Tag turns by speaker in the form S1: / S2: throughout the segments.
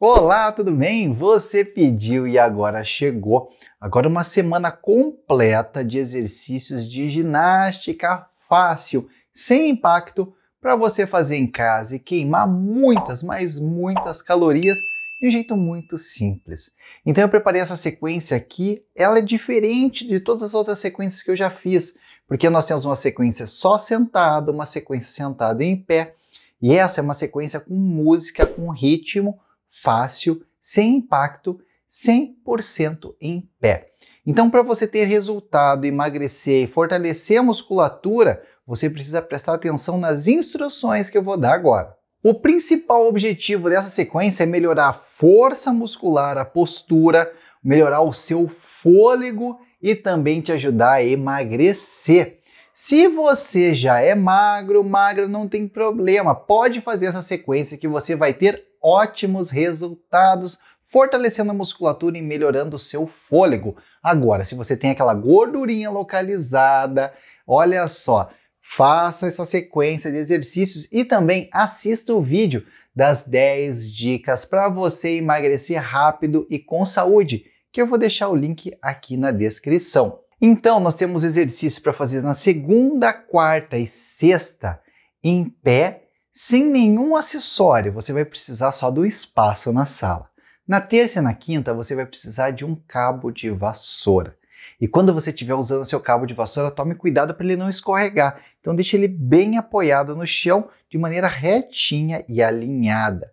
S1: Olá, tudo bem? Você pediu e agora chegou. Agora uma semana completa de exercícios de ginástica fácil, sem impacto, para você fazer em casa e queimar muitas, mas muitas calorias de um jeito muito simples. Então eu preparei essa sequência aqui, ela é diferente de todas as outras sequências que eu já fiz, porque nós temos uma sequência só sentada, uma sequência sentada em pé, e essa é uma sequência com música, com ritmo, fácil, sem impacto, 100% em pé. Então, para você ter resultado, emagrecer e fortalecer a musculatura, você precisa prestar atenção nas instruções que eu vou dar agora. O principal objetivo dessa sequência é melhorar a força muscular, a postura, melhorar o seu fôlego e também te ajudar a emagrecer. Se você já é magro, magra, não tem problema, pode fazer essa sequência que você vai ter ótimos resultados, fortalecendo a musculatura e melhorando o seu fôlego. Agora, se você tem aquela gordurinha localizada, olha só, faça essa sequência de exercícios e também assista o vídeo das 10 dicas para você emagrecer rápido e com saúde, que eu vou deixar o link aqui na descrição. Então, nós temos exercícios para fazer na segunda, quarta e sexta em pé sem nenhum acessório, você vai precisar só do espaço na sala. Na terça e na quinta, você vai precisar de um cabo de vassoura. E quando você estiver usando seu cabo de vassoura, tome cuidado para ele não escorregar. Então deixe ele bem apoiado no chão, de maneira retinha e alinhada.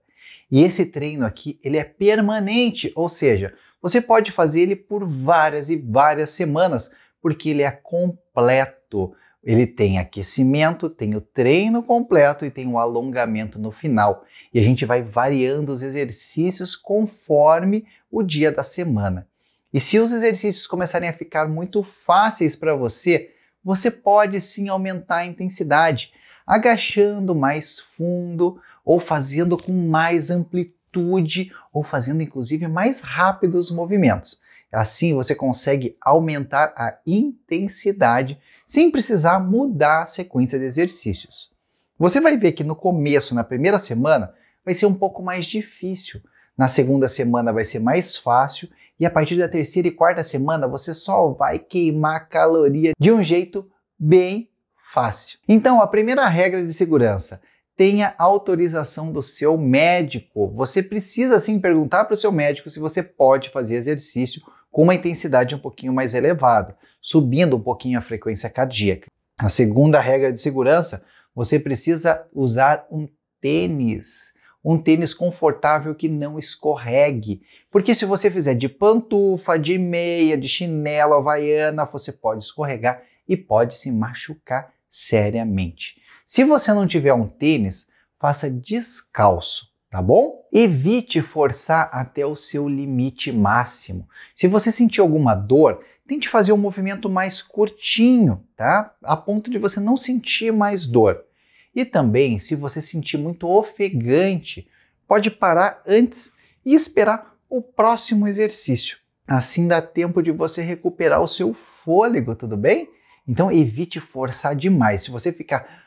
S1: E esse treino aqui, ele é permanente, ou seja, você pode fazer ele por várias e várias semanas, porque ele é completo. Ele tem aquecimento, tem o treino completo e tem o alongamento no final. E a gente vai variando os exercícios conforme o dia da semana. E se os exercícios começarem a ficar muito fáceis para você, você pode sim aumentar a intensidade, agachando mais fundo ou fazendo com mais amplitude amplitude ou fazendo inclusive mais rápidos movimentos. Assim você consegue aumentar a intensidade sem precisar mudar a sequência de exercícios. Você vai ver que no começo, na primeira semana, vai ser um pouco mais difícil. Na segunda semana vai ser mais fácil e a partir da terceira e quarta semana você só vai queimar caloria de um jeito bem fácil. Então, a primeira regra de segurança tenha autorização do seu médico. Você precisa sim perguntar para o seu médico se você pode fazer exercício com uma intensidade um pouquinho mais elevada, subindo um pouquinho a frequência cardíaca. A segunda regra de segurança, você precisa usar um tênis um tênis confortável que não escorregue. Porque se você fizer de pantufa, de meia, de chinelo havaiana, você pode escorregar e pode se machucar seriamente. Se você não tiver um tênis, faça descalço, tá bom? Evite forçar até o seu limite máximo. Se você sentir alguma dor, tente fazer um movimento mais curtinho, tá? A ponto de você não sentir mais dor. E também, se você sentir muito ofegante, pode parar antes e esperar o próximo exercício. Assim dá tempo de você recuperar o seu fôlego, tudo bem? Então evite forçar demais. Se você ficar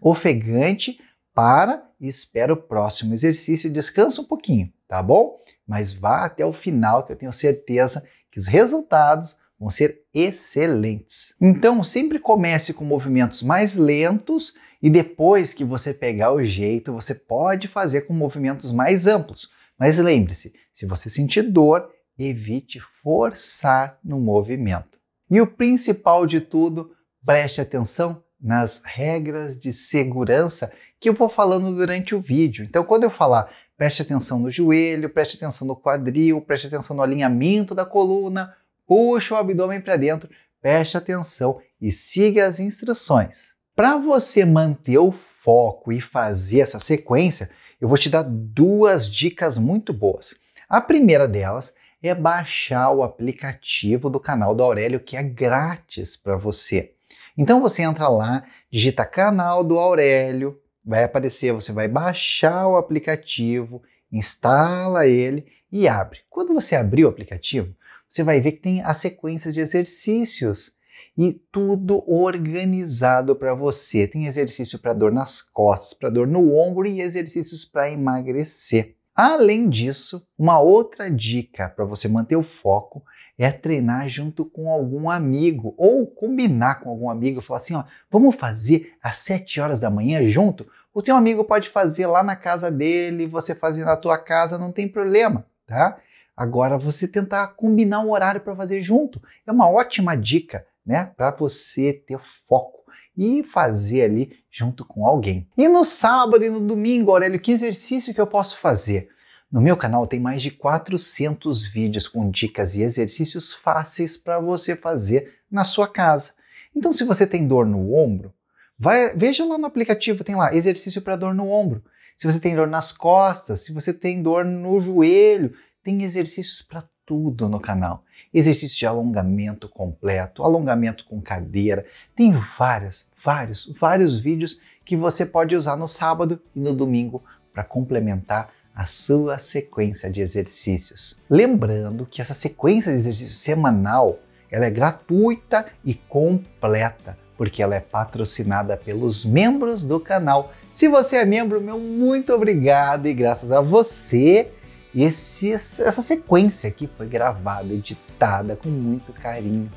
S1: ofegante, para e espera o próximo exercício, descansa um pouquinho, tá bom? Mas vá até o final que eu tenho certeza que os resultados vão ser excelentes. Então, sempre comece com movimentos mais lentos e depois que você pegar o jeito, você pode fazer com movimentos mais amplos. Mas lembre-se, se você sentir dor, evite forçar no movimento. E o principal de tudo, preste atenção nas regras de segurança que eu vou falando durante o vídeo. Então, quando eu falar, preste atenção no joelho, preste atenção no quadril, preste atenção no alinhamento da coluna, puxa o abdômen para dentro, preste atenção e siga as instruções. Para você manter o foco e fazer essa sequência, eu vou te dar duas dicas muito boas. A primeira delas é baixar o aplicativo do canal do Aurélio, que é grátis para você. Então você entra lá, digita canal do Aurélio, vai aparecer, você vai baixar o aplicativo, instala ele e abre. Quando você abrir o aplicativo, você vai ver que tem as sequências de exercícios e tudo organizado para você. Tem exercício para dor nas costas, para dor no ombro e exercícios para emagrecer. Além disso, uma outra dica para você manter o foco é treinar junto com algum amigo ou combinar com algum amigo, falar assim, ó, vamos fazer às 7 horas da manhã junto? O teu amigo pode fazer lá na casa dele, você fazer na tua casa, não tem problema, tá? Agora você tentar combinar um horário para fazer junto. É uma ótima dica, né, para você ter foco e fazer ali junto com alguém. E no sábado e no domingo, Aurélio, que exercício que eu posso fazer? No meu canal tem mais de 400 vídeos com dicas e exercícios fáceis para você fazer na sua casa. Então, se você tem dor no ombro, vai, veja lá no aplicativo, tem lá exercício para dor no ombro. Se você tem dor nas costas, se você tem dor no joelho, tem exercícios para tudo no canal. Exercício de alongamento completo, alongamento com cadeira. Tem várias, vários, vários vídeos que você pode usar no sábado e no domingo para complementar a sua sequência de exercícios. Lembrando que essa sequência de exercício semanal ela é gratuita e completa, porque ela é patrocinada pelos membros do canal. Se você é membro, meu muito obrigado e graças a você esse, essa sequência aqui foi gravada, editada com muito carinho.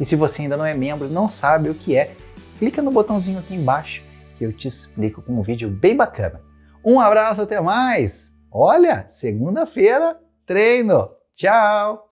S1: E se você ainda não é membro, não sabe o que é, clica no botãozinho aqui embaixo que eu te explico com um vídeo bem bacana. Um abraço, até mais! Olha, segunda-feira, treino. Tchau!